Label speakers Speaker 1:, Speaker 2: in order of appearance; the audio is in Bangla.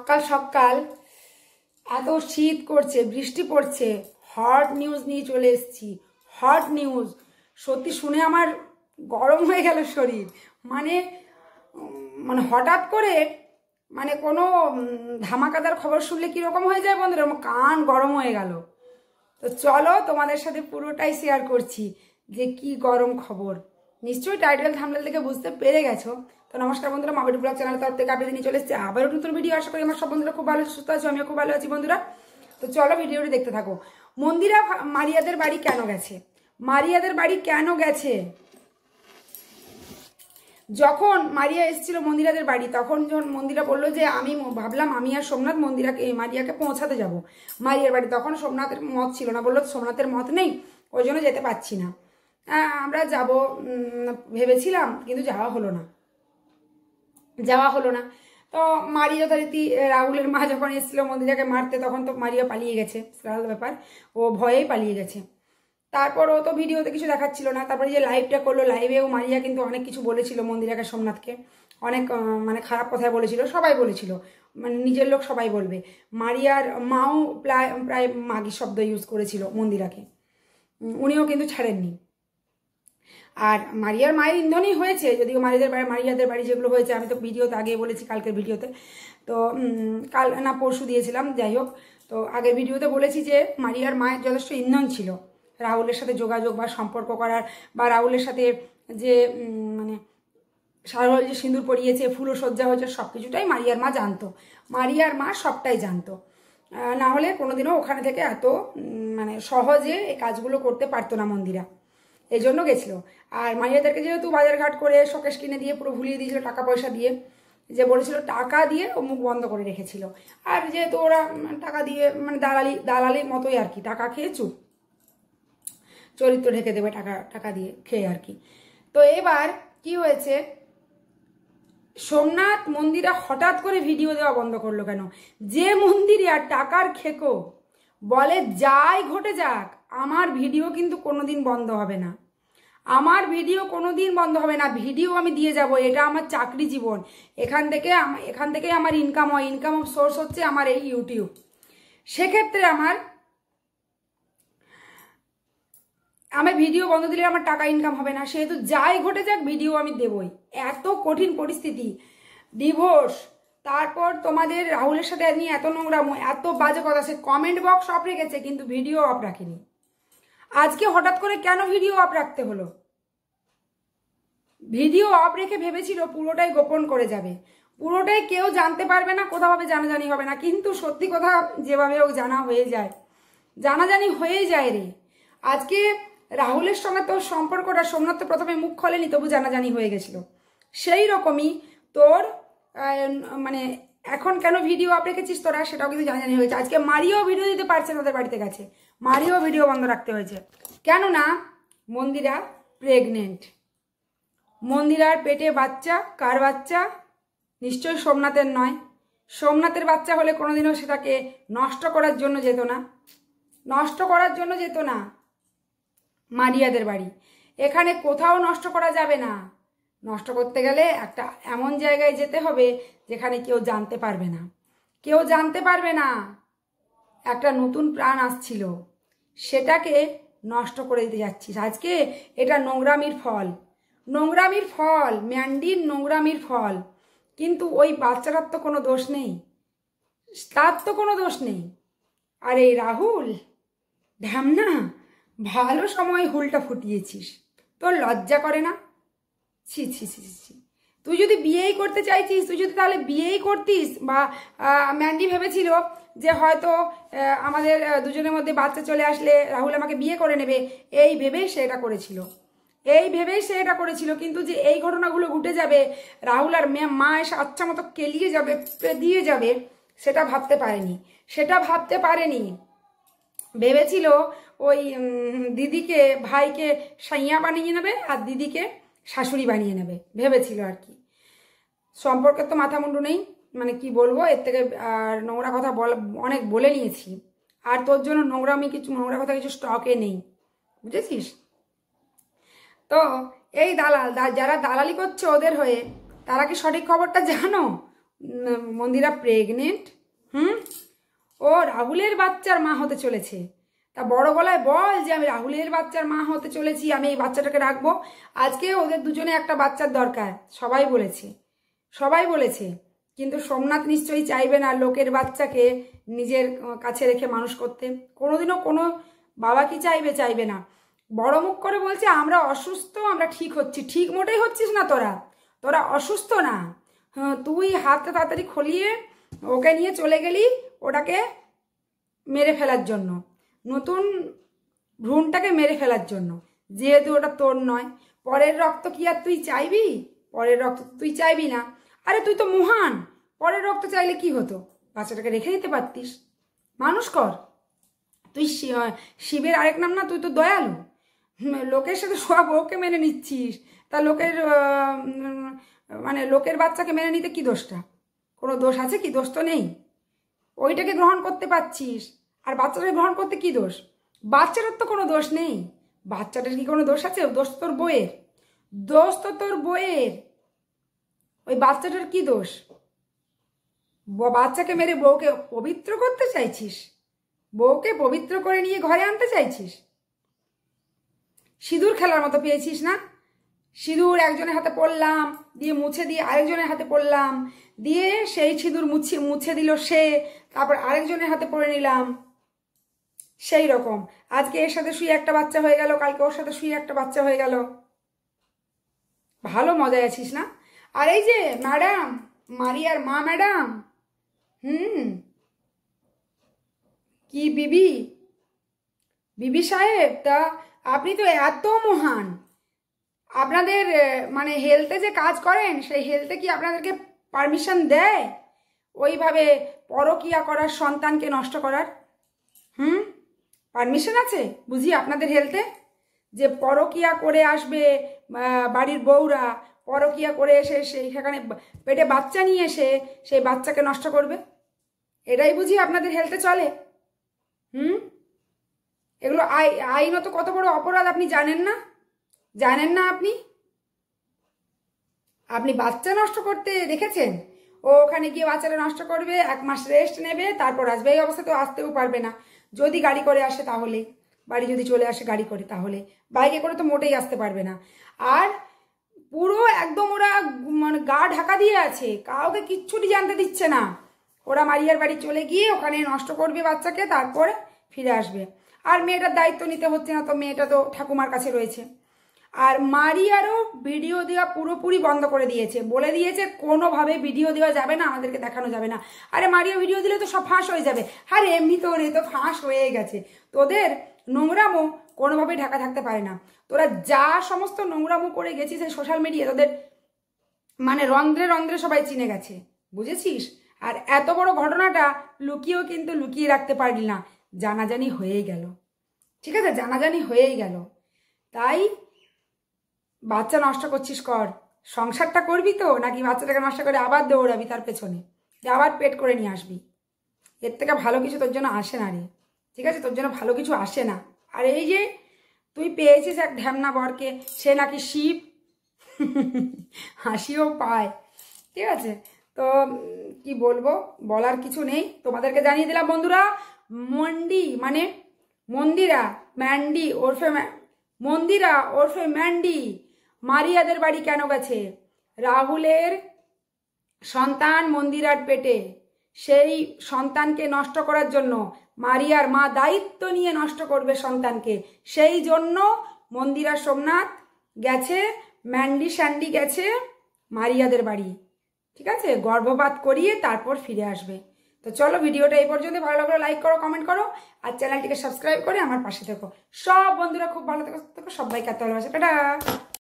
Speaker 1: সকাল সকাল এত শীত করছে বৃষ্টি পড়ছে হট নিউজ নিয়ে চলে এসেছি হট নিউজ সত্যি শুনে আমার গরম হয়ে গেল শরীর মানে মানে হঠাৎ করে মানে কোনো ধামাকাদার খবর শুনলে কীরকম হয়ে যায় বন্ধুরা আমার কান গরম হয়ে গেল তো চলো তোমাদের সাথে পুরোটাই শেয়ার করছি যে কি গরম খবর নিশ্চয়ই টাইটেল থামলে থেকে বুঝতে পেরে গেছো তো নমস্কার বন্ধুরা মাবেট ব্লগ চ্যানেল তরফ থেকে আপনি নিয়ে চলে এসেছি আবারও নতুন ভিডিও আশা করি আমার সব বন্ধুরা খুব ভালো সুস্থ আছে আমিও খুব ভালো আছি বন্ধুরা তো চলো ভিডিওটি দেখতে থাকো মন্দিরা মারিয়াদের বাড়ি কেন গেছে মারিয়াদের বাড়ি কেন গেছে যখন মারিয়া এসেছিল মন্দিরাদের বাড়ি তখন যখন মন্দিরা বললো যে আমি ভাবলাম আমি আর সোমনাথ মন্দিরাকে মারিয়াকে পৌঁছাতে যাব মারিয়ার বাড়ি তখন সোমনাথের মত ছিল না বললো সোমনাথের মত নেই ওই জন্য যেতে পারছি না আমরা যাব ভেবেছিলাম কিন্তু যাওয়া হলো না যাওয়া হলো না তো মারি যথারীতি রাহুলের মা যখন এসেছিল মন্দিরাকে মারতে তখন তো মারিও পালিয়ে গেছে আলাদা ব্যাপার ও ভয়েই পালিয়ে গেছে তারপর ও তো ভিডিওতে কিছু দেখাচ্ছিল না তারপরে যে লাইভটা করলো লাইভেও মারিয়া কিন্তু অনেক কিছু বলেছিল মন্দিরাকে সোমনাথকে অনেক মানে খারাপ কথায় বলেছিল সবাই বলেছিল মানে নিজের লোক সবাই বলবে মারিয়ার মাও প্রায় প্রায় মাগি শব্দ ইউজ করেছিল মন্দিরাকে উনিও কিন্তু ছাড়েননি আর মারিয়ার মায়ের ইন্ধনই হয়েছে যদিও মারিয়াদের বাড়ি মারিয়াদের বাড়ি যেগুলো হয়েছে আমি তো ভিডিওতে আগে বলেছি কালকের ভিডিওতে তো কাল না পরশু দিয়েছিলাম যাই হোক তো আগের ভিডিওতে বলেছি যে মারিয়ার মায়ের যথেষ্ট ইন্ধন ছিল রাহুলের সাথে যোগাযোগ বা সম্পর্ক করার বা রাহুলের সাথে যে মানে সারল যে সিঁদুর পরিয়েছে ফুলও সজ্জা হয়েছে সব কিছুটাই মারিয়ার মা জানতো মারিয়ার মা সবটাই জানতো না হলে কোনোদিনও ওখানে থেকে এত মানে সহজে এই কাজগুলো করতে পারতো না মন্দিরা এই জন্য গেছিলো আর মাইয়াদেরকে যেহেতু বাজারঘাট করে শকেশ কিনে দিয়ে পুরো ভুলিয়ে দিয়েছিল টাকা পয়সা দিয়ে যে বলেছিল টাকা দিয়ে ও মুখ বন্ধ করে রেখেছিল আর যেহেতু ওরা মানে টাকা দিয়ে মানে দালালি দালালির মতোই আর কি টাকা খেয়ে চুপ চরিত্র ঢেকে দেবে টাকা টাকা দিয়ে খেয়ে আর কি তো এবার কি হয়েছে সোমনাথ মন্দিরা হঠাৎ করে ভিডিও দেওয়া বন্ধ করলো কেন যে মন্দিরে আর টাকার খেকো বলে যাই ঘটে যাক আমার ভিডিও কিন্তু কোনোদিন বন্ধ হবে না আমার ভিডিও কোনোদিন বন্ধ হবে না ভিডিও আমি দিয়ে যাব এটা আমার চাকরি জীবন এখান থেকে এখান থেকে আমার ইনকাম হয় ইনকাম অফ সোর্স হচ্ছে আমার এই ইউটিউব সেক্ষেত্রে আমার আমি ভিডিও বন্ধ দিলে আমার টাকা ইনকাম হবে না সেহেতু যাই ঘটে যাক ভিডিও আমি দেবই এত কঠিন পরিস্থিতি ডিভোর্স তারপর তোমাদের রাহুলের সাথে নিয়ে এত নোংরামো এত বাজে কথা সে কমেন্ট বক্স অফ রেখেছে কিন্তু ভিডিও অফ রাখেনি আজকে হঠাৎ করে কেন ভিডিও অফ রাখতে হলো ভিডিও অফ রেখে ভেবেছিল পুরোটাই গোপন করে যাবে পুরোটাই কেউ জানতে পারবে না কোথাওভাবে জানাজানি হবে না কিন্তু সত্যি কথা যেভাবে হোক জানা হয়ে যায় জানাজানি হয়ে যায় রে আজকে রাহুলের সঙ্গে তোর সম্পর্কটা সোমনাথ তো প্রথমে মুখ খোলেনি তবু জানাজানি হয়ে গেছিল সেই রকমই তোর মানে এখন কেন ভিডিও আপ রেখেছিস তোরা সেটাও কিন্তু জানাজানি হয়েছে আজকে মারিও ভিডিও দিতে পারছে তাদের বাড়িতে গেছে মারিও ভিডিও বন্ধ রাখতে হয়েছে কেননা মন্দিরা প্রেগনেন্ট মন্দিরার পেটে বাচ্চা কার বাচ্চা নিশ্চয় সোমনাথের নয় সোমনাথের বাচ্চা হলে কোনোদিনও সেটাকে নষ্ট করার জন্য যেত না নষ্ট করার জন্য যেত না মারিয়াদের বাড়ি এখানে কোথাও নষ্ট করা যাবে না নষ্ট করতে গেলে একটা এমন জায়গায় যেতে হবে যেখানে কেউ জানতে পারবে না কেউ জানতে পারবে না একটা নতুন প্রাণ আসছিল সেটাকে নষ্ট করে দিতে যাচ্ছিস আজকে এটা নোংরামির ফল নোংরামির ফল ম্যান্ডির নোংরামির ফল কিন্তু ওই বাচ্চাটার তো কোনো দোষ নেই তার তো কোনো দোষ নেই আর এই রাহুল ঢ্যামনা ভালো সময় হুলটা ফুটিয়েছিস তোর লজ্জা করে না ছি ছি ছি ছি তুই যদি বিয়েই করতে চাইছিস তুই যদি তাহলে বিয়েই করতিস বা ম্যান্ডি ভেবেছিল যে হয়তো আমাদের দুজনের মধ্যে বাচ্চা চলে আসলে রাহুল আমাকে বিয়ে করে নেবে এই ভেবেই সে এটা করেছিল এই ভেবেই সে এটা করেছিল কিন্তু যে এই ঘটনাগুলো ঘটে যাবে রাহুল আর মেয়ে মা এসে আচ্ছা মতো কেলিয়ে যাবে দিয়ে যাবে সেটা ভাবতে পারেনি সেটা ভাবতে পারেনি ভেবেছিল ওই দিদিকে ভাইকে সাইয়া বানিয়ে নেবে আর দিদিকে শাশুড়ি বানিয়ে নেবে ভেবেছিল আর কি সম্পর্কের তো মাথা মুন্ডু নেই মানে কি বলবো এর থেকে আর নোংরা কথা বল অনেক বলে নিয়েছি আর তোর জন্য নোংরা আমি কিছু নোংরা কথা কিছু স্টকে নেই বুঝেছিস তো এই দালাল যারা দালালি করছে ওদের হয়ে তারা কি সঠিক খবরটা জানো মন্দিরা প্রেগনেন্ট হুম ও রাহুলের বাচ্চার মা হতে চলেছে তা বড় গলায় বল যে আমি রাহুলের বাচ্চার মা হতে চলেছি আমি এই বাচ্চাটাকে রাখবো আজকে ওদের দুজনে একটা বাচ্চার দরকার সবাই বলেছে সবাই বলেছে কিন্তু সোমনাথ নিশ্চয়ই চাইবে না লোকের বাচ্চাকে নিজের কাছে রেখে মানুষ করতে কোনোদিনও কোনো বাবা কি চাইবে চাইবে না বড় মুখ করে বলছে আমরা অসুস্থ আমরা ঠিক হচ্ছি ঠিক মোটেই হচ্ছিস না তোরা তোরা অসুস্থ না হ্যাঁ, তুই হাতটা তাড়াতাড়ি খলিয়ে ওকে নিয়ে চলে গেলি ওটাকে মেরে ফেলার জন্য নতুন ভ্রূণটাকে মেরে ফেলার জন্য যেহেতু ওটা তোর নয় পরের রক্ত কি আর তুই চাইবি পরের রক্ত তুই চাইবি না আরে তুই তো মহান পরের রক্ত চাইলে কি হতো বাচ্চাটাকে রেখে দিতে পারতিস মানুষ কর তুই শিবের আরেক নাম না তুই তো দয়ালু লোকের সাথে সব ওকে মেনে নিচ্ছিস তা লোকের মানে লোকের বাচ্চাকে মেনে নিতে কি দোষটা কোনো দোষ আছে কি দোষ তো নেই ওইটাকে গ্রহণ করতে পারছিস আর বাচ্চাদের গ্রহণ করতে কি দোষ বাচ্চাটার তো কোনো দোষ নেই বাচ্চাটার কি কোনো দোষ আছে দোষ তোর বইয়ের দোষ তো তোর বইয়ের ওই বাচ্চাটার কি দোষ বাচ্চাকে মেরে বউকে পবিত্র করতে চাইছিস বউকে পবিত্র করে নিয়ে ঘরে আনতে চাইছিস সিঁদুর খেলার মতো পেয়েছিস না সিঁদুর একজনের হাতে পড়লাম দিয়ে মুছে দিয়ে আরেকজনের হাতে পড়লাম দিয়ে সেই সিঁদুর মুছে মুছে দিল সে তারপর আরেকজনের হাতে পড়ে নিলাম সেই রকম আজকে এর সাথে শুয়ে একটা বাচ্চা হয়ে গেল কালকে ওর সাথে শুয়ে একটা বাচ্চা হয়ে গেল ভালো মজায় আছিস না আর এই যে ম্যাডাম মারিয়ার মা ম্যাডাম হুম কি বিবি বিবি সাহেব তা আপনি তো এত মহান আপনাদের মানে হেলথে যে কাজ করেন সেই হেলথে কি আপনাদেরকে পারমিশন দেয় ওইভাবে পরকিয়া করার সন্তানকে নষ্ট করার হুম পারমিশন আছে বুঝি আপনাদের হেলতে যে পরকিয়া করে আসবে বাড়ির বউরা পরকিয়া করে এসে সেই সেখানে পেটে বাচ্চা নিয়ে এসে সেই বাচ্চাকে নষ্ট করবে এটাই বুঝি আপনাদের হেলতে চলে হুম এগুলো আই আইনত কত বড় অপরাধ আপনি জানেন না জানেন না আপনি আপনি বাচ্চা নষ্ট করতে দেখেছেন ও ওখানে গিয়ে বাচ্চারা নষ্ট করবে এক মাস রেস্ট নেবে তারপর আসবে এই অবস্থা তো আসতেও পারবে না যদি গাড়ি করে আসে তাহলে বাড়ি যদি চলে আসে গাড়ি করে তাহলে বাইকে করে তো মোটেই আসতে পারবে না আর পুরো একদম ওরা মানে গা ঢাকা দিয়ে আছে কাউকে কিচ্ছুটি জানতে দিচ্ছে না ওরা মারিয়ার বাড়ি চলে গিয়ে ওখানে নষ্ট করবে বাচ্চাকে তারপরে ফিরে আসবে আর মেয়েটার দায়িত্ব নিতে হচ্ছে না তো মেয়েটা তো ঠাকুমার কাছে রয়েছে আর মারিয়ারও ভিডিও দেওয়া পুরোপুরি বন্ধ করে দিয়েছে বলে দিয়েছে কোনোভাবে ভিডিও দেওয়া যাবে না আমাদেরকে দেখানো যাবে না আরে মারিয়া ভিডিও দিলে তো সব ফাঁস হয়ে যাবে আরে এমনি তো ওরে তো ফাঁস হয়ে গেছে তোদের নোংরামো কোনোভাবেই ঢাকা থাকতে পারে না তোরা যা সমস্ত নোংরামো করে গেছিস এই সোশ্যাল মিডিয়া তোদের মানে রন্ধ্রে রন্ধ্রে সবাই চিনে গেছে বুঝেছিস আর এত বড় ঘটনাটা লুকিয়েও কিন্তু লুকিয়ে রাখতে পারলি না জানাজানি হয়েই গেল ঠিক আছে জানাজানি হয়েই গেল তাই বাচ্চা নষ্ট করছিস কর সংসারটা করবি তো নাকি বাচ্চাটাকে নষ্ট করে আবার দৌড়াবি তার পেছনে যে আবার পেট করে নিয়ে আসবি এর থেকে ভালো কিছু তোর জন্য আসে না রে ঠিক আছে তোর জন্য ভালো কিছু আসে না আর এই যে তুই পেয়েছিস এক ঢ্যামনা বরকে সে নাকি শিব হাসিও পায় ঠিক আছে তো কি বলবো বলার কিছু নেই তোমাদেরকে জানিয়ে দিলাম বন্ধুরা মন্ডি মানে মন্দিরা ম্যান্ডি ওরফে মন্দিরা ওরফে ম্যান্ডি মারিয়াদের বাড়ি কেন গেছে রাহুলের সন্তান মন্দিরার পেটে সেই সন্তানকে নষ্ট করার জন্য মারিয়ার মা দায়িত্ব নিয়ে নষ্ট করবে সন্তানকে সেই জন্য মন্দিরা সোমনাথ গেছে ম্যান্ডি স্যান্ডি গেছে মারিয়াদের বাড়ি ঠিক আছে গর্ভপাত করিয়ে তারপর ফিরে আসবে তো চলো ভিডিওটা এই পর্যন্ত ভালো লাগলো লাইক করো কমেন্ট করো আর চ্যানেলটিকে সাবস্ক্রাইব করে আমার পাশে থেকো সব বন্ধুরা খুব ভালো থেকো সবাইকে এত ভালোবাসে টাটা